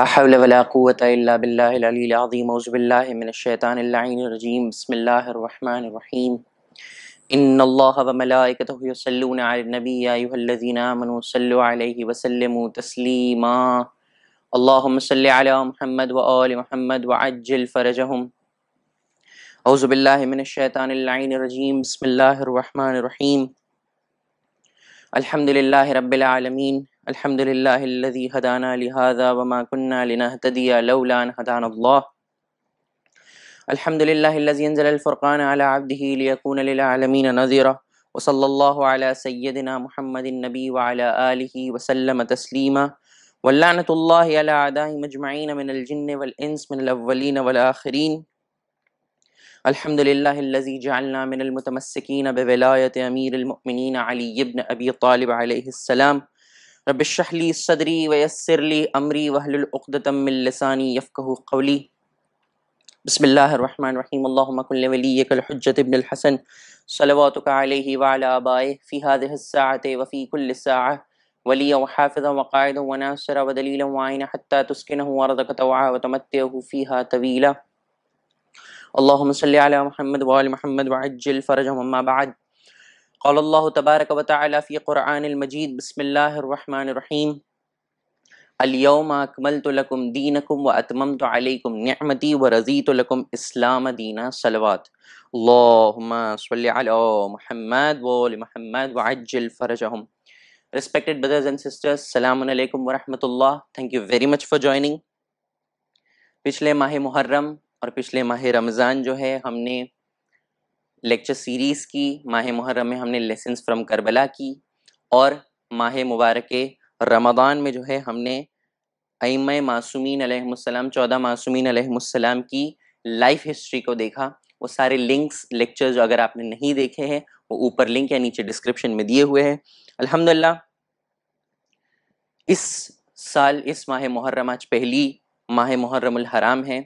لا حول ولا قوة إلا بالله العلي العظيم أعوذ بالله من الشيطان اللعين الرجيم بسم الله الرحمن الرحيم إن الله وملائكته يصلون على النبي يا أيها الذين آمنوا صلوا عليه وسلموا تسليما اللهم صل على محمد وآل محمد وعجل فرجهم أعوذ بالله من الشيطان اللعين الرجيم بسم الله الرحمن الرحيم الحمد لله رب العالمين الحمد لله الذي هدانا لهذا وما كنا لنهتدي لولا أن هدانا الله الحمد لله الذي أنزل الفرقان على عبده ليكون للعالمين نذيرا وصلى الله على سيدنا محمد النبي وعلى آله وسلم تسليما واللعنة الله على أعدائهم مجمعين من الجن والإنس من الأولين والآخرين الحمد لله الذي جعلنا من المتمسكين بولاية أمير المؤمنين علي بن أبي طالب عليه السلام رب اشرح لي صدري ويسر لي امري واحلل عقدة من لساني يفقه قولي بسم الله الرحمن الرحيم اللهم كن لوليك الحجة ابن الحسن صلواتك عليه وعلى آبائه في هذه الساعة وفي كل ساعة وليا وحافظا وقائدا وناصرا ودليلا وعينا حتى تسكنه أرضك طوعا وتمتعه فيها طويلا اللهم صل على محمد وآل محمد وعجل فرجهم أما بعد कल्ला तबारक वाली क़ुरानमजीद बसमीम अलियम अकमलतलकम दीनकुम व अतमम तो अलकुम नमती व रज़ीतलकम इस्लाम दीना सलवात महमद वल Mahmad वज्जल फ़रजहम Respected brothers and sisters, Assalamu alaikum wa rahmatullah. Thank you very much for joining. पिछले माह मुहर्रम और पिछले माह रमज़ान जो है हमने लेक्चर सीरीज़ की माह मुहर्रम में हमने लेसन फ्रॉम करबला की और माह मुबारक रमदान में जो है हमने अम मासूमिन चौदह मासूमिन की लाइफ हिस्ट्री को देखा वो सारे लिंक्स लेक्चर जो अगर आपने नहीं देखे हैं वो ऊपर लिंक या नीचे डिस्क्रिप्शन में दिए हुए हैं अल्हम्दुलिल्लाह इस साल इस माह मुहर्रम आज पहली माह मुहर्रम हराम है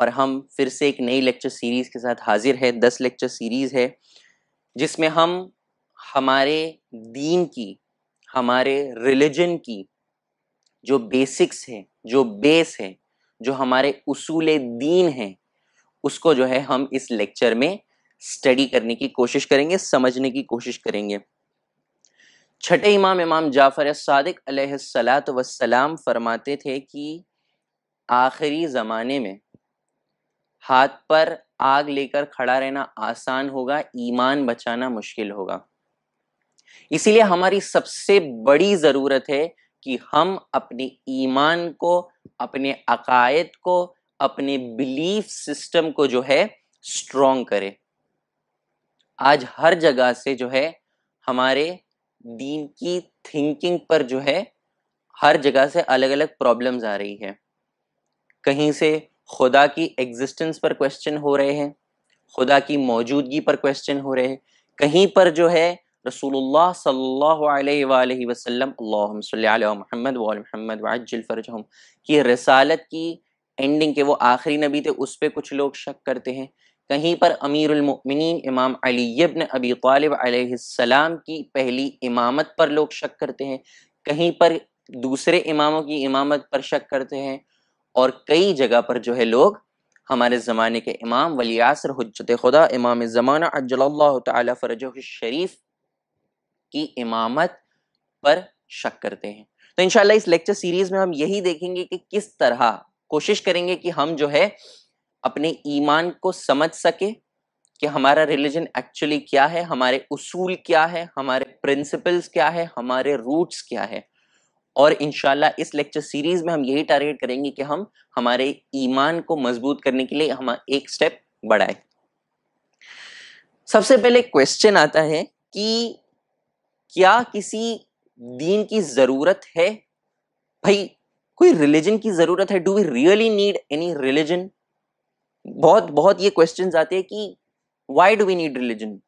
और हम फिर से एक नई लेक्चर सीरीज़ के साथ हाजिर है दस लेक्चर सीरीज़ है जिसमें हम हमारे दीन की हमारे रिलीजन की जो बेसिक्स है जो बेस है जो हमारे उसूल दीन हैं उसको जो है हम इस लेक्चर में स्टडी करने की कोशिश करेंगे समझने की कोशिश करेंगे छठे इमाम इमाम जाफ़र सदक सलात वसलाम फरमाते थे कि आखिरी ज़माने में हाथ पर आग लेकर खड़ा रहना आसान होगा ईमान बचाना मुश्किल होगा इसीलिए हमारी सबसे बड़ी ज़रूरत है कि हम अपने ईमान को अपने अकायद को अपने बिलीफ सिस्टम को जो है स्ट्रोंग करें आज हर जगह से जो है हमारे दीन की थिंकिंग पर जो है हर जगह से अलग अलग प्रॉब्लम्स आ रही है कहीं से खुदा की एग्जिस्टेंस पर क्वेश्चन हो रहे हैं खुदा की मौजूदगी पर क्वेश्चन हो रहे हैं कहीं पर जो है रसूलुल्लाह सल्लल्लाहु अलैहि वसल्लम मोहम्मद मोहम्मद फ़रजहम की रसालत की एंडिंग के वो आखिरी नबी थे उस पर कुछ लोग शक करते हैं कहीं पर अमीरमिन इमाम अली इब्न अबी तालिब सलाम की पहली इमामत पर लोग शक करते हैं कहीं पर दूसरे इमामों की इमामत पर शक करते हैं और कई जगह पर जो है लोग हमारे ज़माने के इमाम आसर हजत खुदा इमाम ज़माना अजल्ला फरज शरीफ की इमामत पर शक करते हैं तो इन इस लेक्चर सीरीज़ में हम यही देखेंगे कि किस तरह कोशिश करेंगे कि हम जो है अपने ईमान को समझ सके कि हमारा रिलीजन एक्चुअली क्या है हमारे उसूल क्या है हमारे प्रिंसिपल्स क्या है हमारे रूट्स क्या है और इन इस लेक्चर सीरीज में हम यही टारगेट करेंगे कि हम हमारे ईमान को मजबूत करने के लिए हम एक स्टेप बढ़ाए सबसे पहले क्वेश्चन आता है कि क्या किसी दीन की जरूरत है भाई कोई रिलीजन की जरूरत है do we really need any religion बहुत बहुत ये क्वेश्चन आते हैं कि why do we need religion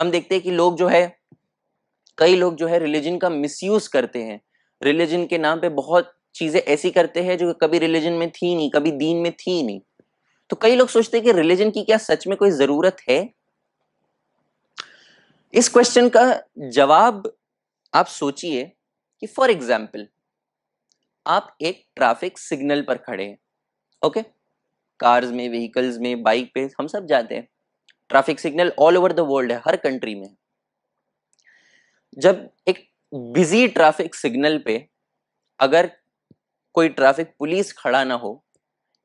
हम देखते हैं कि लोग जो है कई लोग जो है रिलीजन का मिसयूज करते हैं रिलीजन के नाम पे बहुत चीज़ें ऐसी करते हैं जो कभी रिलीजन में थी नहीं कभी दीन में थी नहीं तो कई लोग सोचते हैं कि रिलीजन की क्या सच में कोई ज़रूरत है इस क्वेश्चन का जवाब आप सोचिए कि फॉर एग्जाम्पल आप एक ट्रैफिक सिग्नल पर खड़े हैं ओके कार्स में व्हीकल्स में बाइक पे हम सब जाते हैं traffic signal all over the world है हर कंट्री में जब एक बिजी ट्रैफिक सिग्नल पे अगर कोई ट्रैफिक पुलिस खड़ा ना हो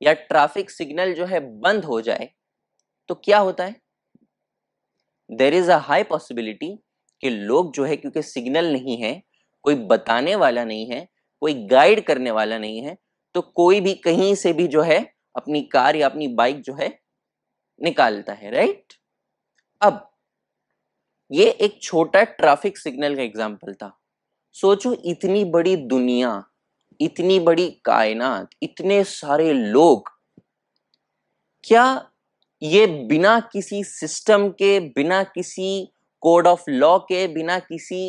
या ट्रैफिक सिग्नल जो है बंद हो जाए तो क्या होता है there is a high possibility कि लोग जो है क्योंकि सिग्नल नहीं है कोई बताने वाला नहीं है कोई गाइड करने वाला नहीं है तो कोई भी कहीं से भी जो है अपनी कार या अपनी बाइक जो है निकालता है राइट अब ये एक छोटा ट्रैफिक सिग्नल का एग्जाम्पल था सोचो इतनी बड़ी दुनिया इतनी बड़ी कायनात इतने सारे लोग क्या ये बिना किसी सिस्टम के बिना किसी कोड ऑफ लॉ के बिना किसी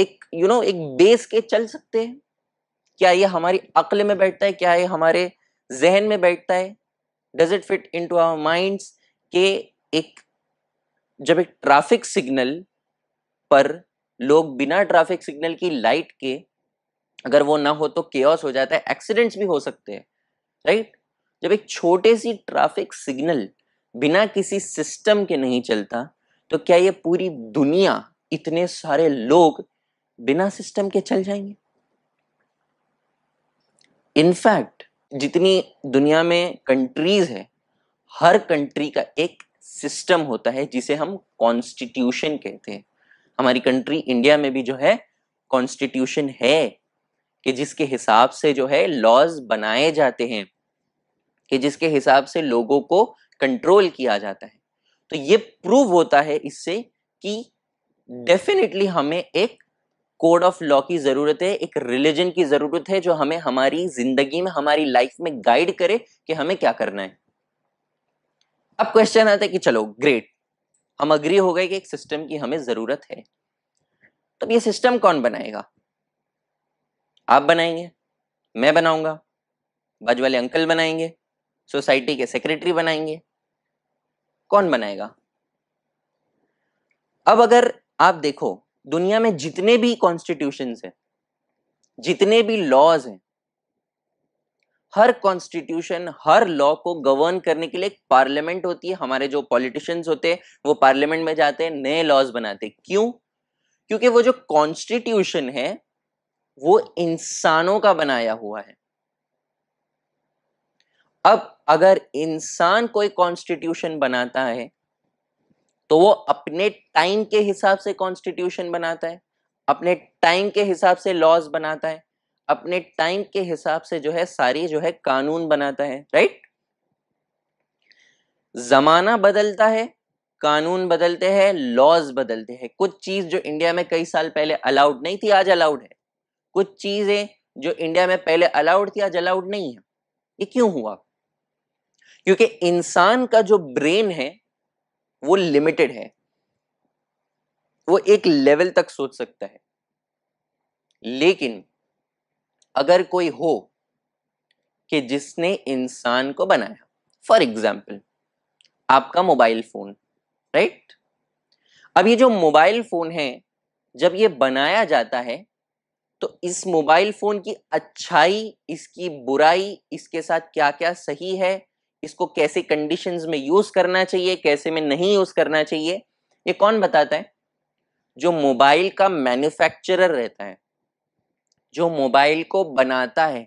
एक यू you नो know, एक बेस के चल सकते हैं क्या ये हमारी अक्ल में बैठता है क्या ये हमारे जहन में बैठता है does it fit into our mind के एक जब एक ट्रैफिक सिग्नल पर लोग बिना ट्रैफिक सिग्नल की लाइट के अगर वो ना हो तो केस हो जाता है एक्सीडेंट्स भी हो सकते हैं राइट जब एक छोटे सी ट्रैफिक सिग्नल बिना किसी सिस्टम के नहीं चलता तो क्या ये पूरी दुनिया इतने सारे लोग बिना सिस्टम के चल जाएंगे इनफैक्ट जितनी दुनिया में कंट्रीज है हर कंट्री का एक सिस्टम होता है जिसे हम कॉन्स्टिट्यूशन कहते हैं हमारी कंट्री इंडिया में भी जो है कॉन्स्टिट्यूशन है कि जिसके हिसाब से जो है लॉज बनाए जाते हैं कि जिसके हिसाब से लोगों को कंट्रोल किया जाता है तो ये प्रूव होता है इससे कि डेफिनेटली हमें एक कोड ऑफ लॉ की ज़रूरत है एक रिलीजन की ज़रूरत है जो हमें हमारी ज़िंदगी में हमारी लाइफ में गाइड करे कि हमें क्या करना है अब क्वेश्चन आता है कि चलो ग्रेट हम अग्री हो गए कि एक सिस्टम की हमें जरूरत है तो ये सिस्टम कौन बनाएगा आप बनाएंगे मैं बनाऊंगा बाजू वाले अंकल बनाएंगे सोसाइटी के सेक्रेटरी बनाएंगे कौन बनाएगा अब अगर आप देखो दुनिया में जितने भी कॉन्स्टिट्यूशन हैं जितने भी लॉज हैं हर कॉन्स्टिट्यूशन हर लॉ को गवर्न करने के लिए एक पार्लियामेंट होती है हमारे जो पॉलिटिशियंस होते हैं वो पार्लियामेंट में जाते हैं नए लॉज बनाते हैं क्यों क्योंकि वो जो कॉन्स्टिट्यूशन है वो इंसानों का बनाया हुआ है अब अगर इंसान कोई कॉन्स्टिट्यूशन बनाता है तो वो अपने टाइम के हिसाब से कॉन्स्टिट्यूशन बनाता है अपने टाइम के हिसाब से लॉज बनाता है अपने टाइम के हिसाब से जो है सारी जो है कानून बनाता है राइट जमाना बदलता है कानून बदलते हैं लॉज बदलते हैं कुछ चीज जो इंडिया में कई साल पहले अलाउड नहीं थी आज अलाउड है कुछ चीजें जो इंडिया में पहले अलाउड थी आज अलाउड नहीं है ये क्यों हुआ क्योंकि इंसान का जो ब्रेन है वो लिमिटेड है वो एक लेवल तक सोच सकता है लेकिन अगर कोई हो कि जिसने इंसान को बनाया फॉर एग्जाम्पल आपका मोबाइल फोन राइट अब ये जो मोबाइल फोन है जब ये बनाया जाता है तो इस मोबाइल फोन की अच्छाई इसकी बुराई इसके साथ क्या क्या सही है इसको कैसे कंडीशंस में यूज करना चाहिए कैसे में नहीं यूज करना चाहिए ये कौन बताता है जो मोबाइल का मैन्युफैक्चरर रहता है जो मोबाइल को बनाता है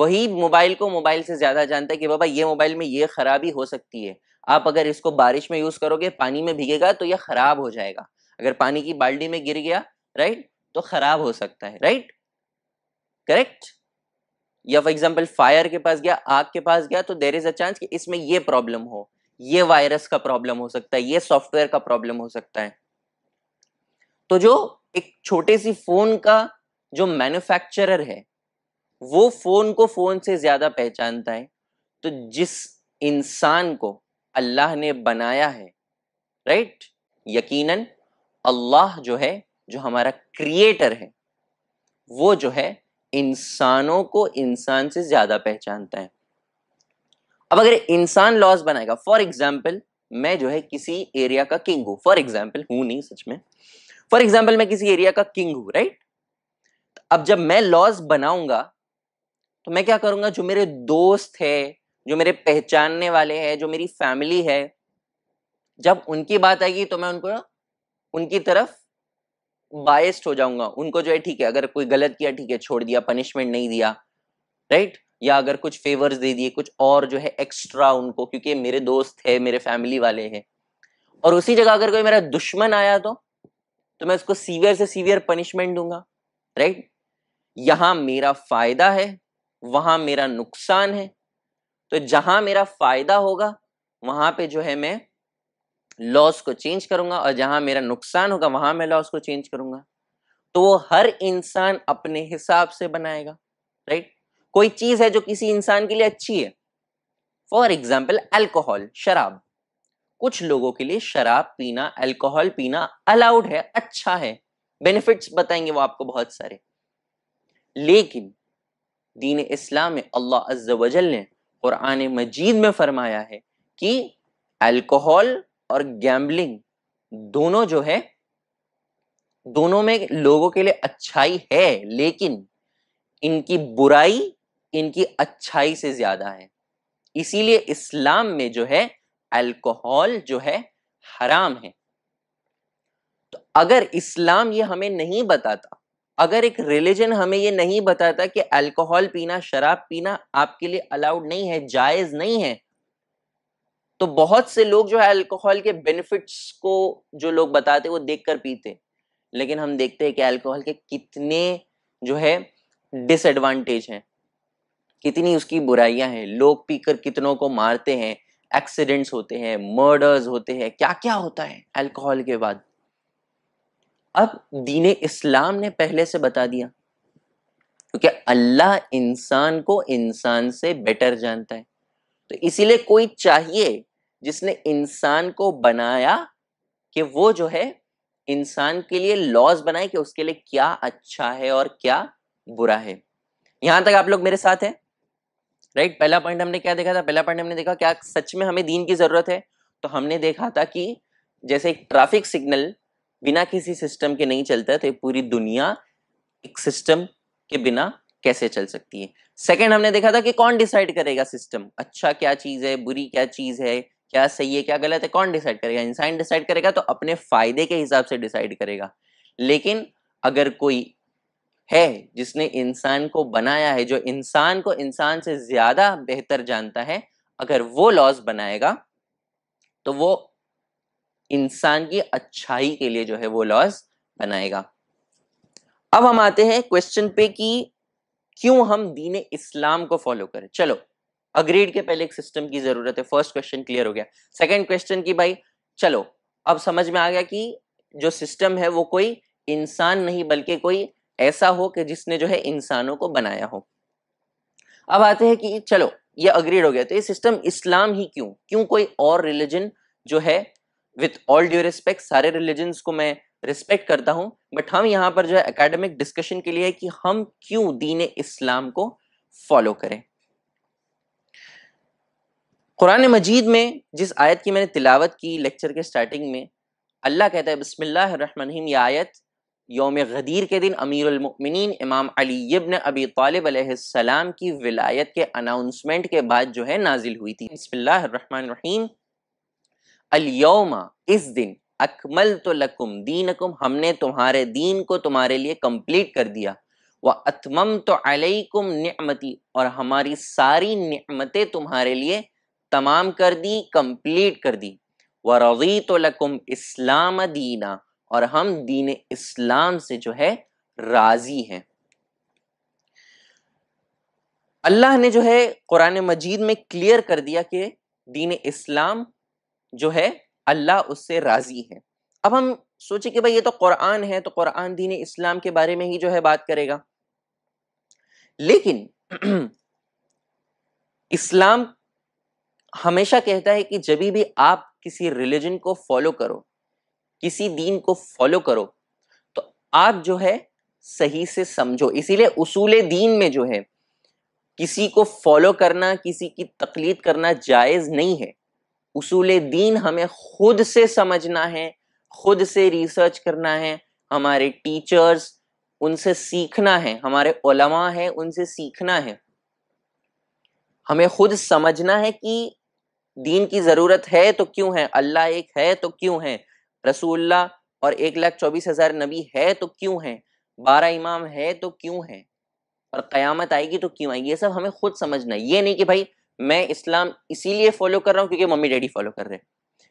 वही मोबाइल को मोबाइल से ज्यादा जानता है कि बाबा ये मोबाइल में ये खराबी हो सकती है आप अगर इसको बारिश में यूज करोगे पानी में भीगेगा तो ये खराब हो जाएगा अगर पानी की बाल्टी में गिर गया राइट तो खराब हो सकता है राइट करेक्ट या फॉर एग्जाम्पल फायर के पास गया आग के पास गया तो देर इज अ चांस कि इसमें ये प्रॉब्लम हो ये वायरस का प्रॉब्लम हो सकता है ये सॉफ्टवेयर का प्रॉब्लम हो सकता है तो जो एक छोटे सी फोन का जो मैन्युफैक्चरर है वो फोन को फोन से ज्यादा पहचानता है तो जिस इंसान को अल्लाह ने बनाया है राइट यकीनन अल्लाह जो है जो हमारा क्रिएटर है वो जो है इंसानों को इंसान से ज्यादा पहचानता है अब अगर इंसान लॉज बनाएगा फॉर एग्जाम्पल मैं जो है किसी एरिया का किंग हूं फॉर एग्जाम्पल हूं नहीं सच में फॉर एग्जाम्पल मैं किसी एरिया का किंग हूं राइट अब जब मैं लॉज बनाऊंगा तो मैं क्या करूंगा जो मेरे दोस्त है जो मेरे पहचानने वाले हैं जो मेरी फैमिली है जब उनकी बात आएगी तो मैं उनको उनकी तरफ बायस्ड हो जाऊंगा उनको जो है ठीक है अगर कोई गलत किया ठीक है छोड़ दिया पनिशमेंट नहीं दिया राइट या अगर कुछ फेवर्स दे दिए कुछ और जो है एक्स्ट्रा उनको क्योंकि मेरे दोस्त है मेरे फैमिली वाले हैं और उसी जगह अगर कोई मेरा दुश्मन आया तो तो मैं उसको सीवियर से सीवियर पनिशमेंट दूंगा राइट यहां मेरा फायदा है वहां मेरा नुकसान है तो जहां मेरा फायदा होगा वहां पे जो है मैं लॉस को चेंज करूंगा और जहां मेरा नुकसान होगा वहां मैं लॉस को चेंज करूंगा तो वो हर इंसान अपने हिसाब से बनाएगा राइट कोई चीज़ है जो किसी इंसान के लिए अच्छी है फॉर एग्जाम्पल एल्कोहल शराब कुछ लोगों के लिए शराब पीना एल्कोहल पीना अलाउड है अच्छा है बेनिफिट्स बताएंगे वो आपको बहुत सारे लेकिन दीन इस्लाम में अल्लाह अज्जवजल ने कुरान मजीद में फरमाया है कि अल्कोहल और गैम्बलिंग दोनों जो है दोनों में लोगों के लिए अच्छाई है लेकिन इनकी बुराई इनकी अच्छाई से ज्यादा है इसीलिए इस्लाम में जो है अल्कोहल जो है हराम है तो अगर इस्लाम ये हमें नहीं बताता अगर एक रिलीजन हमें ये नहीं बताता कि अल्कोहल पीना शराब पीना आपके लिए अलाउड नहीं है जायज नहीं है तो बहुत से लोग जो है अल्कोहल के बेनिफिट्स को जो लोग बताते वो देख कर पीते लेकिन हम देखते हैं कि अल्कोहल के कितने जो है डिसएडवांटेज हैं कितनी उसकी बुराइयां हैं लोग पीकर कितनों को मारते हैं एक्सीडेंट्स होते हैं मर्डर्स होते हैं क्या क्या होता है अल्कोहल के बाद अब दीन इस्लाम ने पहले से बता दिया क्योंकि अल्लाह इंसान को इंसान से बेटर जानता है तो इसीलिए कोई चाहिए जिसने इंसान को बनाया कि वो जो है इंसान के लिए लॉज बनाए कि उसके लिए क्या अच्छा है और क्या बुरा है यहां तक आप लोग मेरे साथ हैं राइट पहला पॉइंट हमने क्या देखा था पहला पॉइंट हमने देखा क्या सच में हमें दीन की जरूरत है तो हमने देखा था कि जैसे एक ट्रैफिक सिग्नल बिना किसी सिस्टम के नहीं चलता है तो ये पूरी दुनिया एक सिस्टम के बिना कैसे चल सकती है सेकंड हमने देखा था कि कौन डिसाइड करेगा सिस्टम अच्छा क्या चीज है बुरी क्या चीज है क्या सही है क्या गलत है कौन डिसाइड करेगा इंसान डिसाइड करेगा तो अपने फायदे के हिसाब से डिसाइड करेगा लेकिन अगर कोई है जिसने इंसान को बनाया है जो इंसान को इंसान से ज्यादा बेहतर जानता है अगर वो लॉज बनाएगा तो वो इंसान की अच्छाई के लिए जो है वो लॉज बनाएगा अब हम आते हैं क्वेश्चन पे कि क्यों हम दीन इस्लाम को फॉलो करें चलो अग्रीड के पहले एक सिस्टम की जरूरत है फर्स्ट क्वेश्चन क्लियर हो गया सेकंड क्वेश्चन की भाई चलो अब समझ में आ गया कि जो सिस्टम है वो कोई इंसान नहीं बल्कि कोई ऐसा हो कि जिसने जो है इंसानों को बनाया हो अब आते हैं कि चलो ये अग्रीड हो गया तो ये सिस्टम इस्लाम ही क्यों क्यों कोई और रिलीजन जो है विथ ऑल ड्यू रिस्पेक्ट सारे रिलीजन को मैं रिस्पेक्ट करता हूँ बट हम यहाँ पर जो है अकेडमिक डिस्कशन के लिए है कि हम क्यों दीन इस्लाम को फॉलो करें कुरान मजीद में जिस आयत की मैंने तिलावत की लेक्चर के स्टार्टिंग में अल्लाह कहता है बसमिल्लर ये आयत योम गदीर के दिन अमीरमिन इमाम अली इब्न अबी तालब की विलायत के अनाउंसमेंट के बाद जो है नाजिल हुई थी बसमिल्लर रहीम अलयमा इस दिन अकमल तो लकुम दीनकुम हमने तुम्हारे दीन को तुम्हारे लिए कंप्लीट कर दिया व अतमम तो अलैकुम नमती और हमारी सारी नमतें तुम्हारे लिए तमाम कर दी कंप्लीट कर दी व रवी तो लकुम इस्लाम दीना और हम दीन इस्लाम से जो है राजी हैं अल्लाह ने जो है कुरान मजीद में क्लियर कर दिया कि दीन इस्लाम जो है अल्लाह उससे राज़ी है अब हम सोचे कि भाई ये तो कुरान है तो कुरान दीन इस्लाम के बारे में ही जो है बात करेगा लेकिन इस्लाम हमेशा कहता है कि जब भी आप किसी रिलीजन को फॉलो करो किसी दीन को फॉलो करो तो आप जो है सही से समझो इसीलिए उसूल दीन में जो है किसी को फॉलो करना किसी की तकलीद करना जायज़ नहीं है उसूल दीन हमें खुद से समझना है खुद से रिसर्च करना है हमारे टीचर्स उनसे सीखना है हमारे ओलमा है उनसे सीखना है हमें खुद समझना है कि दीन की ज़रूरत है तो क्यों है अल्लाह एक है तो क्यों है रसूल्ला और एक लाख चौबीस हज़ार नबी है तो क्यों है बारह इमाम है तो क्यों है और क़यामत आएगी तो क्यों आएगी ये सब हमें खुद समझना है ये नहीं कि भाई मैं इस्लाम इसीलिए फॉलो कर रहा हूँ क्योंकि मम्मी डैडी फॉलो कर रहे हैं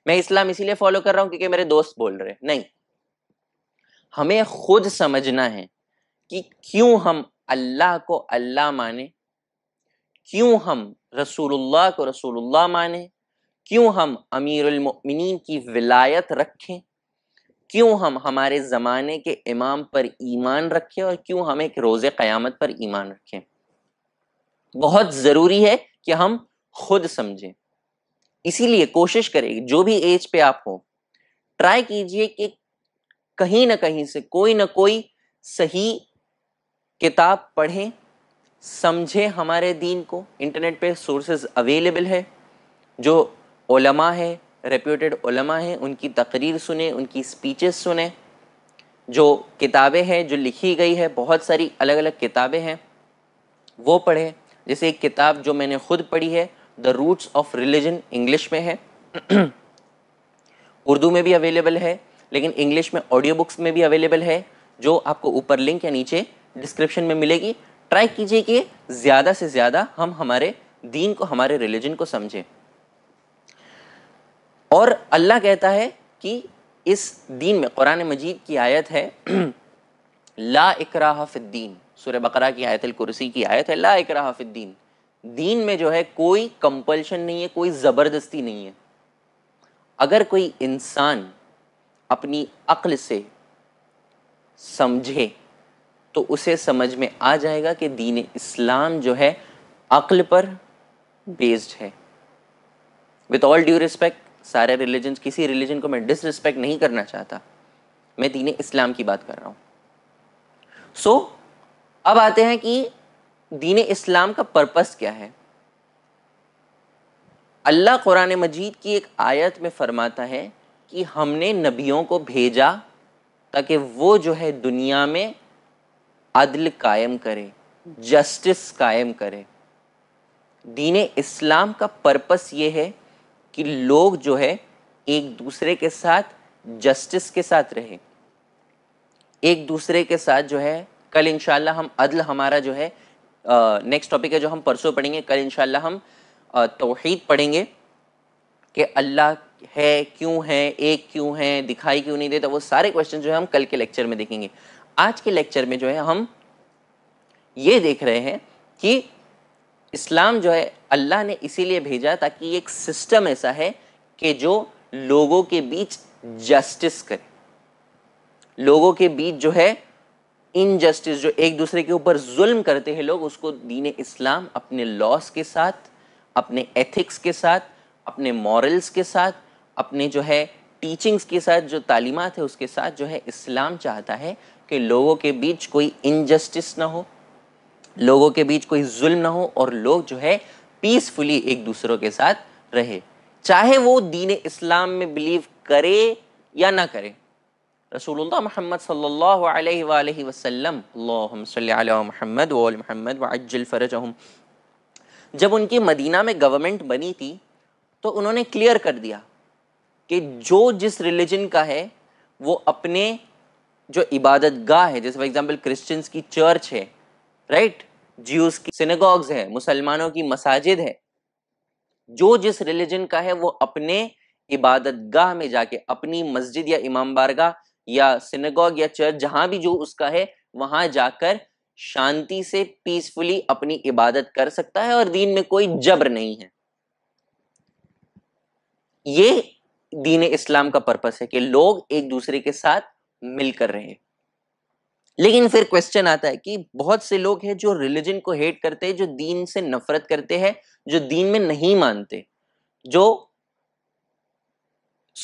मैं इस्लाम इसीलिए फॉलो कर रहा हूँ क्योंकि मेरे दोस्त बोल रहे हैं नहीं हमें खुद समझना है कि क्यों हम अल्लाह को अल्लाह माने क्यों हम रसूलुल्लाह को रसूलुल्लाह माने क्यों हम मोमिनीन की विलायत रखें क्यों हम हमारे ज़माने के इमाम पर ईमान रखें और क्यों हम एक रोज़ क़यामत पर ईमान रखें बहुत ज़रूरी है कि हम खुद समझें इसीलिए कोशिश करें जो भी एज पे आप हो ट्राई कीजिए कि कहीं ना कहीं से कोई ना कोई सही किताब पढ़ें समझें हमारे दीन को इंटरनेट पे सोर्सेज अवेलेबल है जो ओलमा है रेप्यूटेड ओलमा है उनकी तकरीर सुने उनकी स्पीचेस सुने जो किताबें हैं जो लिखी गई है बहुत सारी अलग अलग किताबें हैं वो पढ़ें जैसे एक किताब जो मैंने खुद पढ़ी है the roots of religion English में है उर्दू में भी अवेलेबल है लेकिन इंग्लिश में ऑडियो बुक्स में भी अवेलेबल है जो आपको ऊपर लिंक या नीचे डिस्क्रिप्शन में मिलेगी ट्राई कीजिए कि ज़्यादा से ज़्यादा हम हमारे दीन को हमारे रिलीजन को समझें और अल्लाह कहता है कि इस दीन में कुरान मजीद की आयत है ला इकराह दीन सूर्य बकरा की आयतल कुर्सी की आयत है ला इकरा दीन में जो है कोई कंपल्शन नहीं है कोई ज़बरदस्ती नहीं है अगर कोई इंसान अपनी अक्ल से समझे तो उसे समझ में आ जाएगा कि दीन इस्लाम जो है अक्ल पर बेस्ड है विथ ऑल ड्यू रिस्पेक्ट सारे रिलीजन किसी रिलीजन को मैं डिसरिस्पेक्ट नहीं करना चाहता मैं दीन इस्लाम की बात कर रहा हूँ सो so, अब आते हैं कि दीन इस्लाम का पर्पस क्या है अल्लाह कुरान मजीद की एक आयत में फरमाता है कि हमने नबियों को भेजा ताकि वो जो है दुनिया में अदल कायम करे जस्टिस कायम करे दीन इस्लाम का पर्पस ये है कि लोग जो है एक दूसरे के साथ जस्टिस के साथ रहे एक दूसरे के साथ जो है कल इनशाला हम अदल हमारा जो है नेक्स्ट टॉपिक है जो हम परसों पढ़ेंगे कल इनशाला हम तोहहीद पढ़ेंगे कि अल्लाह है क्यों है एक क्यों है दिखाई क्यों नहीं देता वो सारे क्वेश्चन जो है हम कल के लेक्चर में देखेंगे आज के लेक्चर में जो है हम ये देख रहे हैं कि इस्लाम जो है अल्लाह ने इसीलिए भेजा ताकि एक सिस्टम ऐसा है कि जो लोगों के बीच जस्टिस करे लोगों के बीच जो है इनजस्टिस जो एक दूसरे के ऊपर जुल्म करते हैं लोग उसको दीन इस्लाम अपने लॉस के साथ अपने एथिक्स के साथ अपने मॉरल्स के साथ अपने जो है टीचिंग्स के साथ जो तालीमत है उसके साथ जो है इस्लाम चाहता है कि लोगों के बीच कोई इनजस्टिस ना हो लोगों के बीच कोई जुल्म ना हो और लोग जो है पीसफुली एक दूसरों के साथ रहे चाहे वो दीन इस्लाम में बिलीव करे या ना करे रसूलुल्लाह मोहम्मद सल्लल्लाहु अलैहि वसल्लम महमद वल महमद वज्जल फ़रजहम जब उनकी मदीना में गवर्नमेंट बनी थी तो उन्होंने क्लियर कर दिया कि जो जिस रिलीजन का है वो अपने जो इबादत गाह है जैसे फॉर एग्जांपल क्रिश्चियंस की चर्च है राइट ज्यूस की सिनेगॉग्स है मुसलमानों की मसाजिद है जो जिस रिलीजन का है वो अपने इबादत गाह में जाके अपनी मस्जिद या इमाम बारगाह या सिनेगॉग या चर्च जहां भी जो उसका है वहां जाकर शांति से पीसफुली अपनी इबादत कर सकता है और दीन में कोई जबर नहीं है ये दीन इस्लाम का पर्पस है कि लोग एक दूसरे के साथ मिलकर रहे लेकिन फिर क्वेश्चन आता है कि बहुत से लोग हैं जो रिलीजन को हेट करते हैं जो दीन से नफरत करते हैं जो दीन में नहीं मानते जो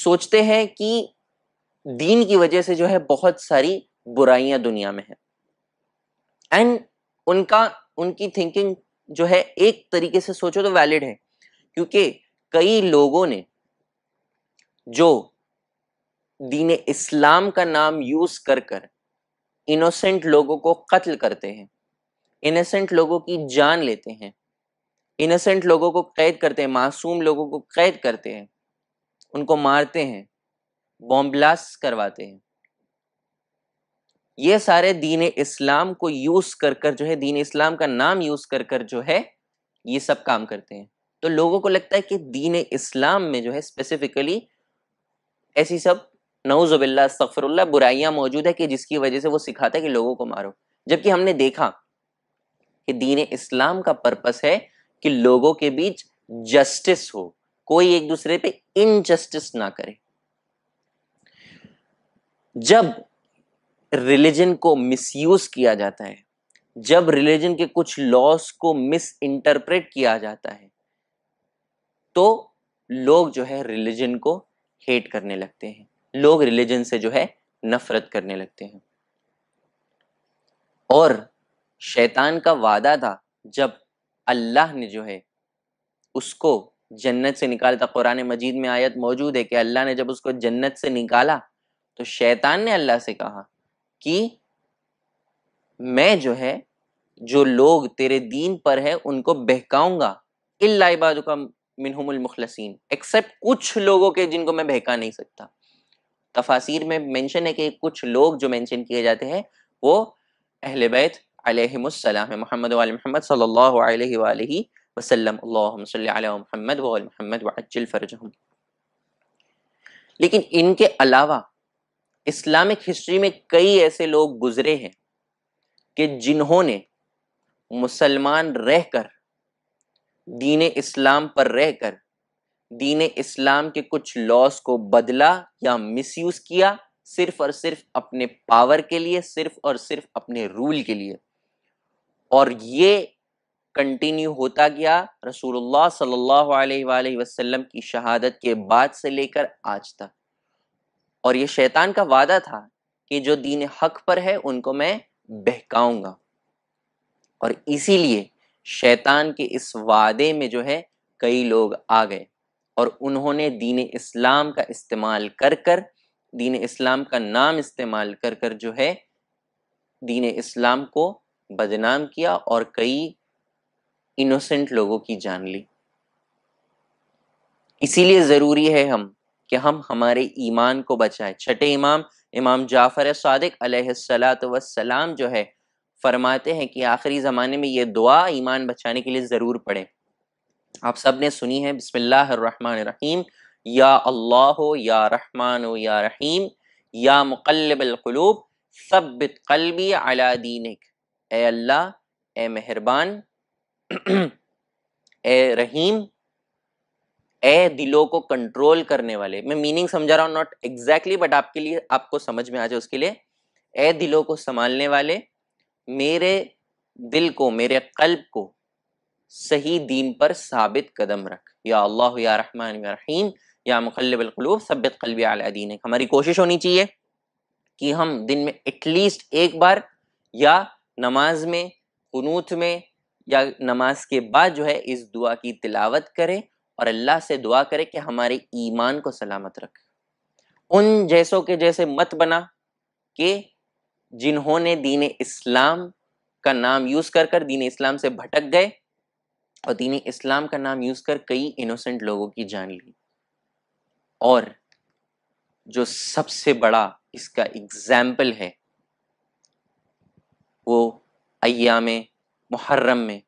सोचते हैं कि दीन की वजह से जो है बहुत सारी बुराइयां दुनिया में है एंड उनका उनकी थिंकिंग जो है एक तरीके से सोचो तो वैलिड है क्योंकि कई लोगों ने जो दीन इस्लाम का नाम यूज कर कर इनोसेंट लोगों को कत्ल करते हैं इनोसेंट लोगों की जान लेते हैं इनोसेंट लोगों को कैद करते हैं मासूम लोगों को कैद करते हैं उनको मारते हैं बॉम्ब्लास्ट करवाते हैं ये सारे दीन इस्लाम को यूज कर कर जो है दीन इस्लाम का नाम यूज कर कर जो है ये सब काम करते हैं तो लोगों को लगता है कि दीन इस्लाम में जो है स्पेसिफिकली ऐसी सब नवजुबिल्ला सफ़रुल्ला बुराइयां मौजूद है कि जिसकी वजह से वो सिखाता है कि लोगों को मारो जबकि हमने देखा कि दीन इस्लाम का पर्पस है कि लोगों के बीच जस्टिस हो कोई एक दूसरे पे इनजस्टिस ना करे जब रिलीजन को मिसयूज किया जाता है जब रिलीजन के कुछ लॉस को मिस इंटरप्रेट किया जाता है तो लोग जो है रिलीजन को हेट करने लगते हैं लोग रिलीजन से जो है नफरत करने लगते हैं और शैतान का वादा था जब अल्लाह ने जो है उसको जन्नत से निकाला था कुरान मजीद में आयत मौजूद है कि अल्लाह ने जब उसको जन्नत से निकाला तो शैतान ने अल्लाह से कहा कि मैं जो है जो लोग तेरे दीन पर है उनको बहकाऊंगा इलाइबाद का मिनहमुलमखलसिन एक्सेप्ट कुछ लोगों के जिनको मैं बहका नहीं सकता तफासिर में मेंशन है कि कुछ लोग जो मेंशन किए जाते हैं वो अहले बैत अलैहिस्सलाम है मोहम्मद वाल मोहम्मद सल्लल्लाहु अलैहि वालैहि वसल्लम अल्लाहुम्मा सल्ली अला मोहम्मद व मोहम्मद व अज्जिल फरजहुम लेकिन इनके अलावा इस्लामिक हिस्ट्री में कई ऐसे लोग गुजरे हैं कि जिन्होंने मुसलमान रहकर दीन इस्लाम पर रहकर दीन इस्लाम के कुछ लॉस को बदला या मिसयूज किया सिर्फ और सिर्फ अपने पावर के लिए सिर्फ और सिर्फ अपने रूल के लिए और ये कंटिन्यू होता गया रसूलुल्लाह सल्लल्लाहु अलैहि वसल्लम की शहादत के बाद से लेकर आज तक और ये शैतान का वादा था कि जो दीन हक पर है उनको मैं बहकाऊंगा और इसीलिए शैतान के इस वादे में जो है कई लोग आ गए और उन्होंने दीन इस्लाम का इस्तेमाल कर कर दीन इस्लाम का नाम इस्तेमाल कर कर जो है दीन इस्लाम को बदनाम किया और कई इनोसेंट लोगों की जान ली इसीलिए ज़रूरी है हम कि हम हमारे ईमान को बचाएं छठे इमाम इमाम जाफ़र सादिक सलाम जो है फरमाते हैं कि आखिरी ज़माने में ये दुआ ईमान बचाने के लिए ज़रूर पढ़ें आप सब ने सुनी है रहीम या अल्लाह या रहमान या रहीम या मुकलबलूब सब्बित कलबी अला दीनिक ए अल्लाह ए मेहरबान ए रहीम ए दिलों को कंट्रोल करने वाले मैं मीनिंग समझा रहा हूँ नॉट एग्जैक्टली बट आपके लिए आपको समझ में आ जाए उसके लिए ए दिलों को संभालने वाले मेरे दिल को मेरे कल्ब को सही दीन पर साबित कदम रख या अल्लाह या रहमान या रहीम या मुखलबलूब सबित कल्बी आलादीन हमारी कोशिश होनी चाहिए कि हम दिन में एटलीस्ट एक बार या नमाज में कनूत में या नमाज के बाद जो है इस दुआ की तिलावत करें और अल्लाह से दुआ करे कि हमारे ईमान को सलामत रख उन जैसों के जैसे मत बना कि जिन्होंने दीन इस्लाम का नाम यूज़ कर कर दीन इस्लाम से भटक गए और दीन इस्लाम का नाम यूज़ कर कई इनोसेंट लोगों की जान ली और जो सबसे बड़ा इसका एग्जाम्पल है वो अयाम मुहर्रम में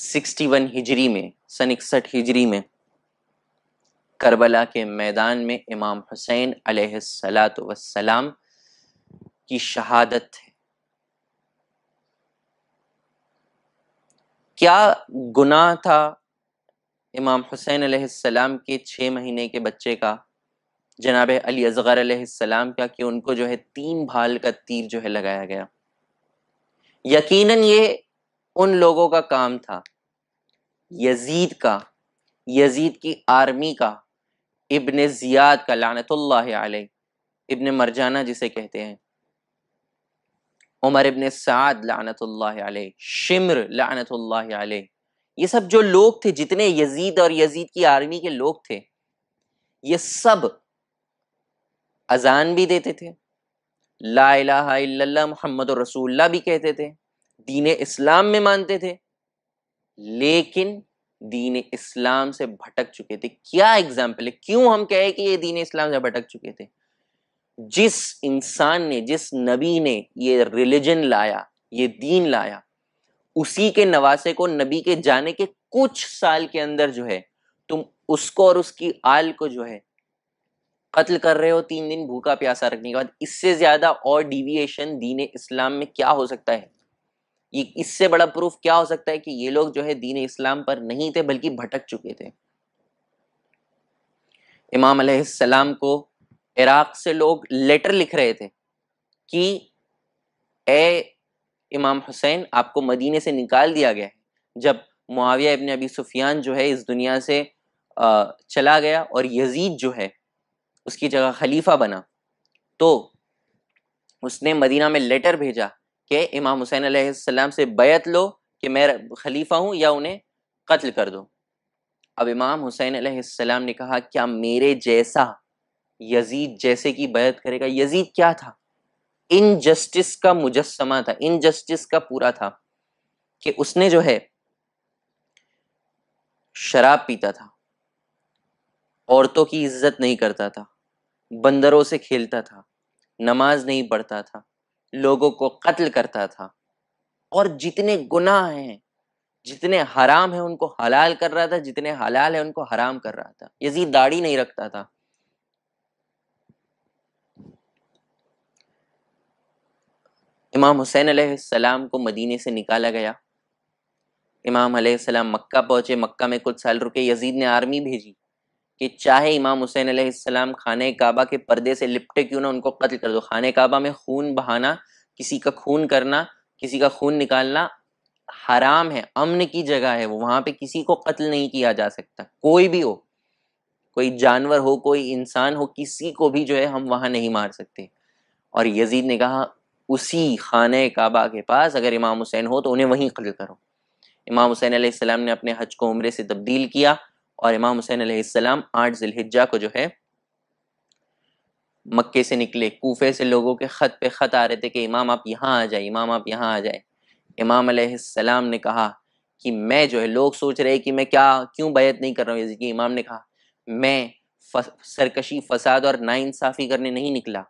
61 हिजरी में सन इकसठ हिजरी में करबला के मैदान में इमाम हुसैन अलैहिस्सलातु वस्सलाम की शहादत है क्या गुनाह था इमाम हुसैन अलैहिस्सलाम के छः महीने के बच्चे का जनाब अली असगर अलैहिस्सलाम का कि उनको जो है तीन भाल का तीर जो है लगाया गया यकीनन ये उन लोगों का काम था यजीद का यजीद की आर्मी का इब्ने ज़ियाद का लानतुल्ला आलह इब्न मरजाना जिसे कहते हैं उमर इब्न साद लानत आलह शिमर लानत ये सब जो लोग थे जितने यजीद और यजीद की आर्मी के लोग थे ये सब अजान भी देते थे ला इलाहा इल्लल्लाह मोहम्मद रसूल्ला भी कहते थे दीन इस्लाम में मानते थे लेकिन दीन इस्लाम से भटक चुके थे क्या एग्जाम्पल है क्यों हम कहे कि ये दीन इस्लाम से भटक चुके थे जिस इंसान ने जिस नबी ने ये रिलीजन लाया ये दीन लाया उसी के नवासे को नबी के जाने के कुछ साल के अंदर जो है तुम उसको और उसकी आल को जो है कत्ल कर रहे हो तीन दिन भूखा प्यासा रखने के बाद इससे ज्यादा और डिविएशन दीन इस्लाम में क्या हो सकता है ये इससे बड़ा प्रूफ क्या हो सकता है कि ये लोग जो है दीन इस्लाम पर नहीं थे बल्कि भटक चुके थे इमाम सलाम को इराक से लोग लेटर लिख रहे थे कि ए इमाम हुसैन आपको मदीने से निकाल दिया गया है जब मुआविया इबन अबी सुफियान जो है इस दुनिया से चला गया और यजीद जो है उसकी जगह खलीफा बना तो उसने मदीना में लेटर भेजा कि इमाम हुसैन सलाम से बैत लो कि मैं खलीफा हूँ या उन्हें कत्ल कर दो अब इमाम हुसैन सलाम ने कहा क्या मेरे जैसा यजीद जैसे की बैत करेगा यजीद क्या था इनजस्टिस का मुजस्मा था इनजस्टिस का पूरा था कि उसने जो है शराब पीता था औरतों की इज्जत नहीं करता था बंदरों से खेलता था नमाज नहीं पढ़ता था लोगों को कत्ल करता था और जितने गुनाह हैं जितने हराम है उनको हलाल कर रहा था जितने हलाल है उनको हराम कर रहा था यजीद दाढ़ी नहीं रखता था इमाम हुसैन सलाम को मदीने से निकाला गया इमाम सलाम मक्का पहुंचे मक्का में कुछ साल रुके यजीद ने आर्मी भेजी कि चाहे इमाम हुसैन आसमाम खान काबा के पर्दे से लिपटे क्यों ना उनको कत्ल कर दो खान काबा में खून बहाना किसी का खून करना किसी का खून निकालना हराम है अमन की जगह है वो वहां पे किसी को कत्ल नहीं किया जा सकता कोई भी हो कोई जानवर हो कोई इंसान हो किसी को भी जो है हम वहां नहीं मार सकते और यजीद ने कहा उसी खान काबा के पास अगर इमाम हुसैन हो तो उन्हें वहीं कत्ल करो इमाम हुसैन आसमाम ने अपने हज को उम्र से तब्दील किया और इमाम हुसैन सलाम आठ जिलहिजा को जो है मक्के से निकले कोफे से लोगों के ख़त पे ख़त आ रहे थे कि इमाम आप यहाँ आ जाए इमाम आप यहाँ आ जाए इमाम सलाम ने कहा कि मैं जो है लोग सोच रहे कि मैं क्या क्यों बैत नहीं कर रहा हूँ जैसे इमाम ने कहा मैं फस, सरकशी फसाद और नाइंसाफ़ी करने नहीं निकला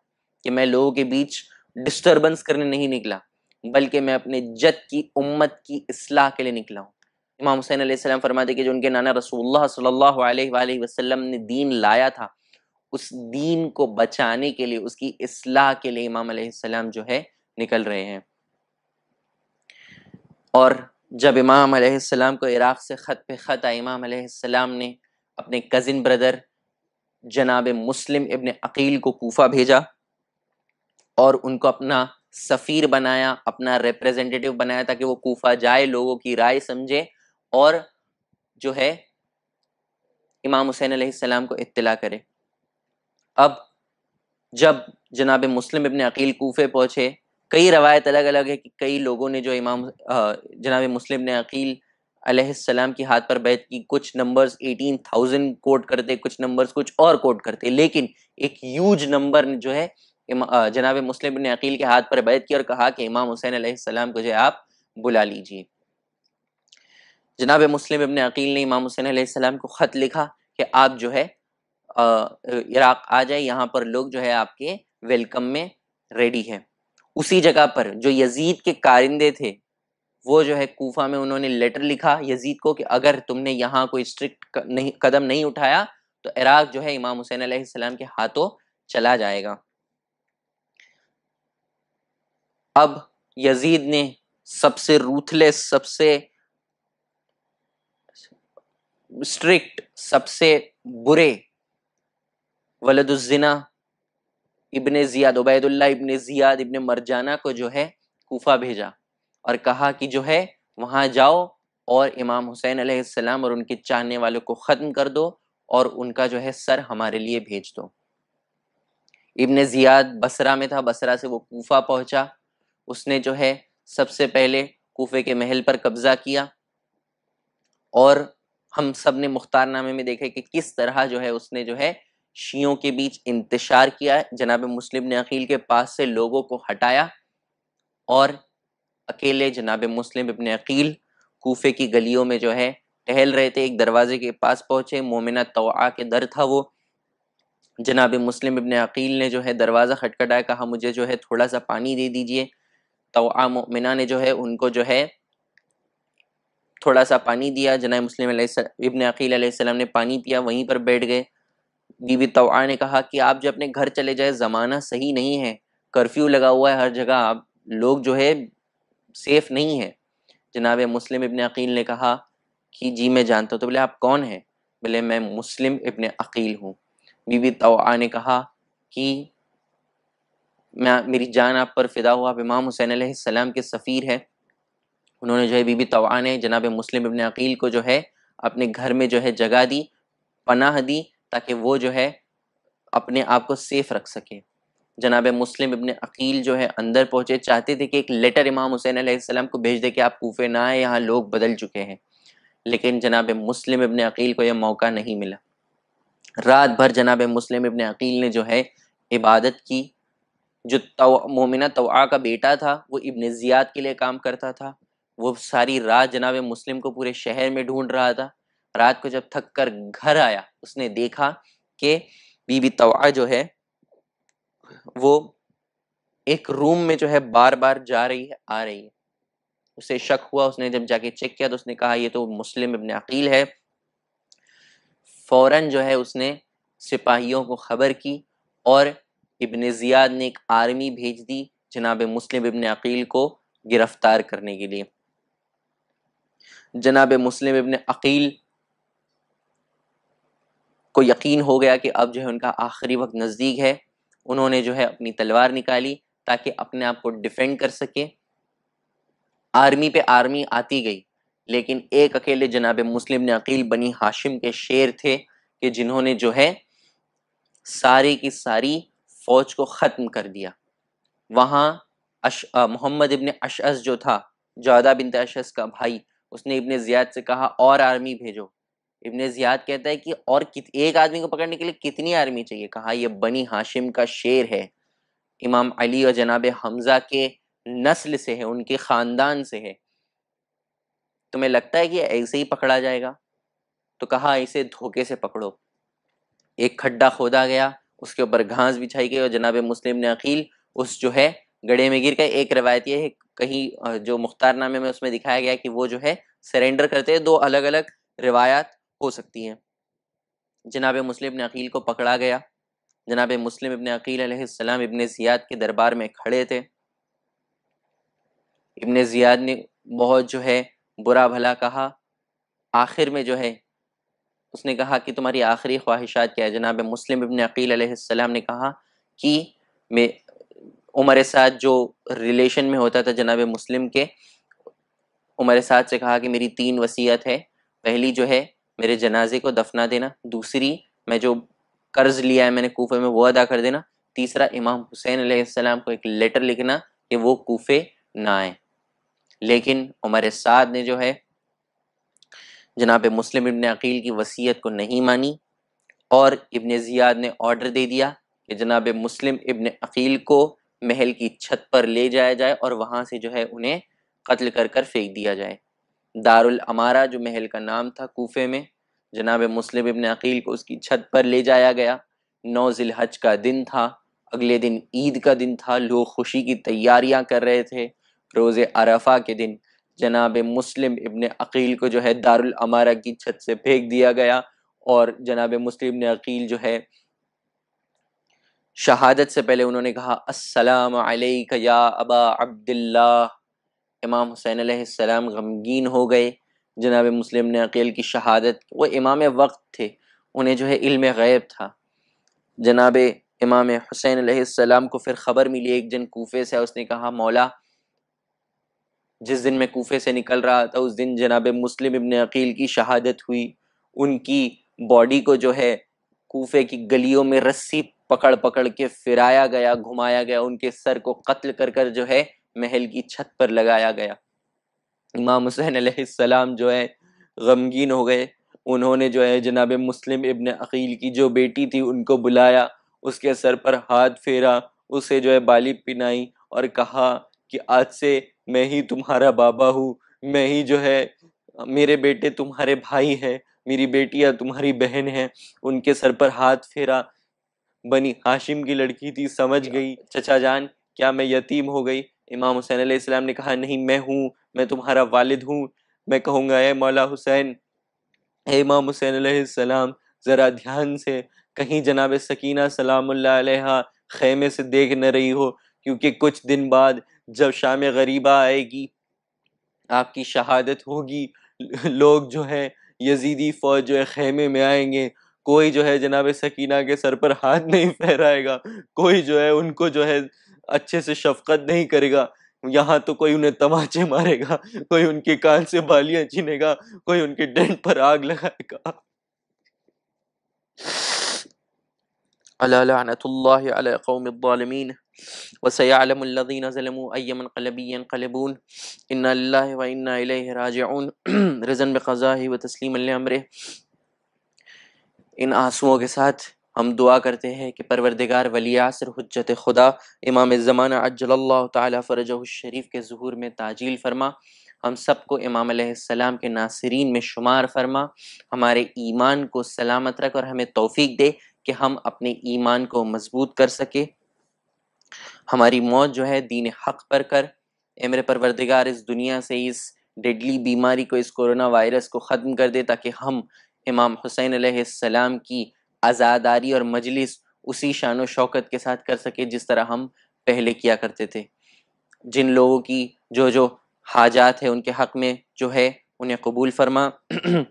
कि मैं लोगों के बीच डिस्टर्बेंस करने नहीं निकला बल्कि मैं अपने जद की उम्मत की असलाह के लिए निकला हूँ इमाम हुसैन आसलम फरमाते कि जो उनके नाना रसूलुल्लाह सल्लल्लाहु अलैहि वसल्लम ने दीन लाया था उस दीन को बचाने के लिए उसकी असलाह के लिए इमाम सलाम जो है निकल रहे हैं और जब इमाम सलाम को इराक़ से ख़त पे ख़त आया इमाम सलाम ने अपने कज़िन ब्रदर जनाब मुस्लिम इबन अकील को कोफा भेजा और उनको अपना सफ़ीर बनाया अपना रिप्रेजेंटेटिव बनाया ताकि वो कोफा जाए लोगों की राय समझे और जो है इमाम हुसैन आसमाम को इत्तला करे अब जब जनाब मुस्लिम इबन अकील कोफे पहुँचे कई रवायत अलग अलग है कि कई लोगों ने जो इमाम जनाब मुस्लिम ने अकील अलैहिस्सलाम की हाथ पर बैठ की कुछ नंबर्स 18,000 कोट करते कुछ नंबर्स कुछ और कोट करते लेकिन एक यूज नंबर जो है जनाब मुस्लिम ने अकील के हाथ पर बैठ की और कहा कि इमाम हुसैन सलाम को जो है आप बुला लीजिए जनाब मुस्लिम इबन अकील ने इमाम हुसैन सलाम को ख़त लिखा कि आप जो है इराक़ आ जाए यहाँ पर लोग जो है आपके वेलकम में रेडी है उसी जगह पर जो यजीद के कारिंदे थे वो जो है कोफा में उन्होंने लेटर लिखा यजीद को कि अगर तुमने यहाँ कोई स्ट्रिक्ट नहीं कदम नहीं उठाया तो इराक जो है इमाम हुसैन आसम के हाथों चला जाएगा अब यजीद ने सबसे रूथलेस सबसे स्ट्रिक्ट सबसे बुरे वलदुजना इबन जियाद उबैदुल्ला इबन जियाद इबन मरजाना को जो है कोफा भेजा और कहा कि जो है वहाँ जाओ और इमाम हुसैन सलाम और उनके चाहने वालों को ख़त्म कर दो और उनका जो है सर हमारे लिए भेज दो इबन जियाद बसरा में था बसरा से वो कोफा पहुंचा उसने जो है सबसे पहले कोफे के महल पर कब्जा किया और हम सब ने मुख्तारनामे में देखा कि किस तरह जो है उसने जो है शियों के बीच इंतशार किया जनाब मुस्लिम ने अकील के पास से लोगों को हटाया और अकेले जनाब मुस्लिम इबन अकील कोफे की गलियों में जो है टहल रहे थे एक दरवाजे के पास पहुंचे मोमिना तोआ के दर था वो जनाब मुस्लिम इबन अकील ने जो है दरवाज़ा खटखटाया कहा मुझे जो है थोड़ा सा पानी दे दीजिए तोआ मोमिना ने जो है उनको जो है थोड़ा सा पानी दिया जनाब मुस्लिम इबन अकील सलाम ने पानी पिया वहीं पर बैठ गए बीबी तवा ने कहा कि आप जो अपने घर चले जाए ज़माना सही नहीं है कर्फ्यू लगा हुआ है हर जगह आप लोग जो है सेफ नहीं है जनाब मुस्लिम इबन अकील ने कहा कि जी मैं जानता हूँ तो बोले आप कौन हैं बोले मैं मुस्लिम इबन अकील हूँ बीबी तवा ने कहा कि मैं मेरी जान आप पर फिदा हुआ आप इमाम हुसैन सलाम के सफ़ीर हैं उन्होंने जो है बीबी तवा ने जनाब मुस्लिम इबन अकील को जो है अपने घर में जो है जगह दी पनाह दी ताकि वो जो है अपने आप को सेफ रख सके जनाब मुस्लिम इबन अकील जो है अंदर पहुँचे चाहते थे कि एक लेटर इमाम हुसैन आसम को भेज दे कि आप कोफे ना आए यहाँ लोग बदल चुके हैं लेकिन जनाब मुस्लिम इबन अकील को यह मौका नहीं मिला रात भर जनाब मुस्लिम इबन अकील ने जो है इबादत की जो मोमिना तो का बेटा था वो इबन ज़ियाद के लिए काम करता था वो सारी रात जनाब मुस्लिम को पूरे शहर में ढूंढ रहा था रात को जब थक कर घर आया उसने देखा कि बीबी तवा जो है वो एक रूम में जो है बार बार जा रही है आ रही है उसे शक हुआ उसने जब जाके चेक किया तो उसने कहा ये तो मुस्लिम इबन अकील है फौरन जो है उसने सिपाहियों को खबर की और इबन ज़ियाद ने एक आर्मी भेज दी जनाब मुस्लिम इबन अकील को गिरफ्तार करने के लिए जनाब मुस्लिम इबन अकील को यकीन हो गया कि अब जो है उनका आखिरी वक्त नज़दीक है उन्होंने जो है अपनी तलवार निकाली ताकि अपने आप को डिफेंड कर सके आर्मी पे आर्मी आती गई लेकिन एक अकेले जनाब मुस्लिम ने अकील बनी हाशिम के शेर थे कि जिन्होंने जो है सारी की सारी फौज को ख़त्म कर दिया वहाँ मोहम्मद इबन अशअस जो था जादा बिन अशअस का भाई उसने इब्ने ज़ियाद से कहा और आर्मी भेजो इब्ने ज़ियाद कहता है कि और कित एक आदमी को पकड़ने के लिए कितनी आर्मी चाहिए कहा यह बनी हाशिम का शेर है इमाम अली और जनाब हमज़ा के नस्ल से है उनके ख़ानदान से है तुम्हें लगता है कि ऐसे ही पकड़ा जाएगा तो कहा इसे धोखे से पकड़ो एक खड्डा खोदा गया उसके ऊपर घास बिछाई गई और जनाब मुस्लिम ने अकील उस जो है गड़े में गिर गए एक रवायत यह है कहीं जो मुख्तारनामे में उसमें दिखाया गया कि वो जो है सरेंडर करते हैं दो अलग अलग रिवायात हो सकती हैं जनाब मुस्लिम इबन अकील को पकड़ा गया जनाब मुस्लिम इबन अकील सलाम इबन ज़ियाद के दरबार में खड़े थे इबन ज़ियाद ने बहुत जो है बुरा भला कहा आखिर में जो है उसने कहा कि तुम्हारी आखिरी ख्वाहिशात क्या है जनाब मुस्लिम इबन अकील सलाम ने कहा कि मैं उमर साथ जो रिलेशन में होता था जनाब मुस्लिम के उमर साद से कहा कि मेरी तीन वसीयत है पहली जो है मेरे जनाजे को दफना देना दूसरी मैं जो कर्ज लिया है मैंने कोफे में वो अदा कर देना तीसरा इमाम हुसैन आसमाम को एक लेटर लिखना कि वो कोफे ना आए लेकिन उमर साद ने जो है जनाब मुस्लिम इबन अकील की वसीयत को नहीं मानी और इबन ज़ियाद ने ऑर्डर दे दिया कि जनाब मुस्लिम इबन अकील को महल की छत पर ले जाया जाए और वहां से जो है उन्हें कत्ल कर कर फेंक दिया जाए दारुल अमारा जो महल का नाम था कोफे में जनाब मुस्लिम इबन अकील को उसकी छत पर ले जाया गया नौ हज का दिन था अगले दिन ईद का दिन था लोग खुशी की तैयारियां कर रहे थे रोज़ अरफा के दिन जनाब मुस्लिम इबन अकील को जो है दारुल अमारा की छत से फेंक दिया गया और जनाब मुस्लिम इबन अकील जो है शहादत से पहले उन्होंने कहा अस्सलाम अलैक या अबा अब्दुल्ला इमाम हुसैन अलैहिस्सलाम गमगीन हो गए जनाब मुस्लिम ने अकील की शहादत वो इमाम वक्त थे उन्हें जो है इल्म गैब था जनाब इमाम हुसैन अलैहिस्सलाम को फिर ख़बर मिली एक दिन कोफे से उसने कहा मौला जिस दिन मैं कोफे से निकल रहा था उस दिन जनाब मुस्लिम इबन अकील की शहादत हुई उनकी बॉडी को जो है कोफे की गलियों में रस्सी पकड़ पकड़ के फिराया गया घुमाया गया उनके सर को कत्ल कर कर जो है महल की छत पर लगाया गया इमाम हुसैन सलाम जो है गमगीन हो गए उन्होंने जो है जनाब मुस्लिम इब्न अकील की जो बेटी थी उनको बुलाया उसके सर पर हाथ फेरा उसे जो है बाली पिनाई और कहा कि आज से मैं ही तुम्हारा बाबा हूँ मैं ही जो है मेरे बेटे तुम्हारे भाई हैं मेरी बेटियाँ तुम्हारी बहन है उनके सर पर हाथ फेरा बनी हाशिम की लड़की थी समझ गई चचा जान क्या मैं यतीम हो गई इमाम हुसैन इस्लाम ने कहा नहीं मैं हूँ मैं तुम्हारा वालिद हूँ मैं कहूँगा ए मौला हुसैन ए इमाम हुसैन सलाम ज़रा ध्यान से कहीं जनाब सकीना सलाम खेमे से देख न रही हो क्योंकि कुछ दिन बाद जब शाम गरीबा आएगी आपकी शहादत होगी लोग जो है यजीदी फ़ौज जो है खेमे में आएंगे कोई जो है जनाब सकीना के सर पर हाथ नहीं फहराएगा कोई जो है उनको जो है अच्छे से शफकत नहीं करेगा यहाँ तो कोई उन्हें तमाचे मारेगा कोई उनके कान से बालियां छीनेगा कोई उनके डेंट पर आग लगाएगा وسيعلم الذين ظلموا أي منقلب ينقلبون وإنا إليه راجعون بقضائه وتسليما لأمره इन आंसुओं के साथ हम दुआ करते हैं कि परवरदिगार वली आसर हजत खुदा इमाम ज़माना अज्जल्ला शरीफ के जहूर में ताजील फरमा हम सब को इमाम सलाम के नासरीन में शुमार फरमा हमारे ईमान को सलामत रख और हमें तोफ़ी दे कि हम अपने ईमान को मजबूत कर सके हमारी मौत जो है दीन हक पर कर इमर परवरदिगार इस दुनिया से इस डेडली बीमारी को इस कोरोना वायरस को ख़त्म कर दे ताकि हम इमाम हुसैन सलाम की आज़ादारी और मजलिस उसी शान शौकत के साथ कर सके जिस तरह हम पहले किया करते थे जिन लोगों की जो जो हाजात है उनके हक़ में जो है उन्हें कबूल फरमा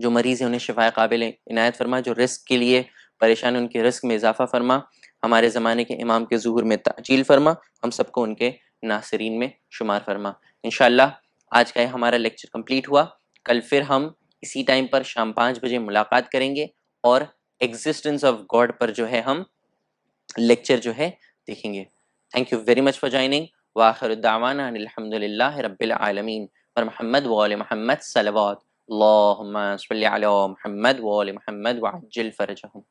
जो मरीज़ हैं उन्हें शिफाय काबिल इनायत फरमा जो रिस्क के लिए परेशान है उनके रिस्क में इजाफा फरमा हमारे ज़माने के इमाम के जहूर में ताजील फरमा हम सबको उनके नासरीन में शुमार फरमा इन आज का हमारा लेक्चर कम्प्लीट हुआ कल फिर हम इसी टाइम पर शाम पाँच बजे मुलाकात करेंगे और एग्जिस्टेंस ऑफ गॉड पर जो है हम लेक्चर जो है देखेंगे thank you very much for joining वाखर दावाना अलहमदिल्ला रब्बिल पर मोहम्मद वाल मोहम्मद सलवात अल्लाहुम्मा वाल मोहम्मद वअज्जिल फरजहम